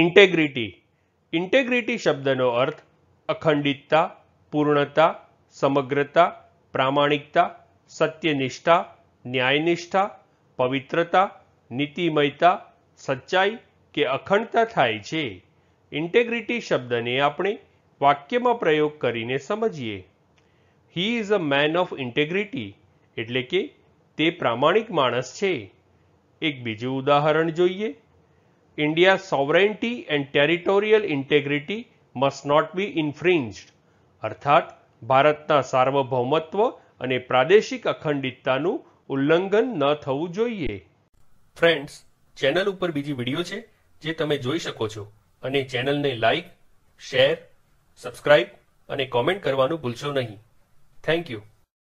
integrity integrity શબ્દનો અર્થ અખંડિતતા પૂર્ણતા સમગ્રતા પ્રામાણિકતા સત્યનિષ્ઠા ન્યાયનિષ્ઠા પવિત્રતા નીતિમયતા સચ્ચાઈ કે અખંડતા થાય છે ઇન્ટેગ્રિટી શબ્દને આપણે વાક્યમાં પ્રયોગ કરીને સમજીએ he is a man of integrity એટલે કે તે પ્રામાણિક માણસ છે એક બીજું ઉદાહરણ જોઈએ India's sovereignty and territorial integrity must not be infringed અર્થાત ભારતના સાર્વભૌમત્વ અને પ્રાદેશિક અખંડિતતાનું ઉલ્લંઘન ન થવું જોઈએ ફ્રેન્ડ્સ ચેનલ ઉપર બીજી વિડીયો છે જે તમે જોઈ શકો છો અને ચેનલને લાઈક શેર સબસ્ક્રાઇબ અને કોમેન્ટ કરવાનું ભૂલશો નહીં થેન્ક યુ